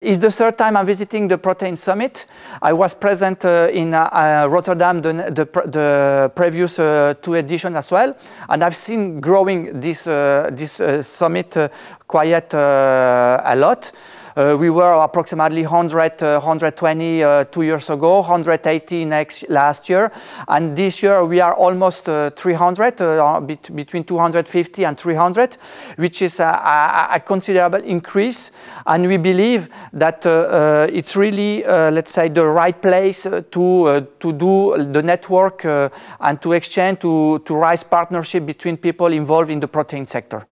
It's the third time I'm visiting the Protein Summit. I was present uh, in uh, uh Rotterdam the, the, the previous uh, two editions as well, and I've seen growing this, uh, this uh, summit quite a lot. Uh, we were approximately 100, 120 uh, uh, two years ago, 180 next last year. And this year, we are almost 300, bet between 250 and 300, which is a, a, a considerable increase. And we believe that it's really, let's say, the right place to, to do the network and to exchange, to, to rise partnership between people involved in the protein sector.